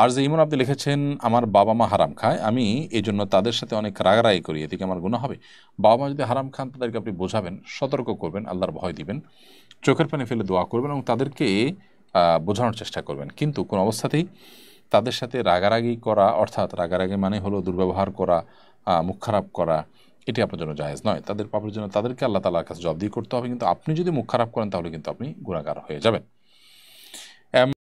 আর যে ইমন আপনি লিখেছেন আমার বাবা মা হারাম খায় আমি এই জন্য তাদের সাথে অনেক রাগারাগি করি এদিকে আমার গুণা হবে বাবা মা যদি হারাম খান তাদেরকে আপনি বোঝাবেন সতর্ক করবেন আল্লাহর ভয় দিবেন চোখের পানি ফেলে দোয়া করবেন এবং তাদেরকে বোঝানোর চেষ্টা করবেন কিন্তু কোনো অবস্থাতেই তাদের সাথে রাগারাগি করা অর্থাৎ রাগারাগি মানে হলো দুর্ব্যবহার করা মুখ খারাপ করা এটি আপনার জন্য জায়েজ নয় তাদের পাপের জন্য তাদেরকে আল্লাহ তালার কাছে জবাবদি করতে হবে কিন্তু আপনি যদি মুখ খারাপ করেন তাহলে কিন্তু আপনি গুণাগার হয়ে যাবেন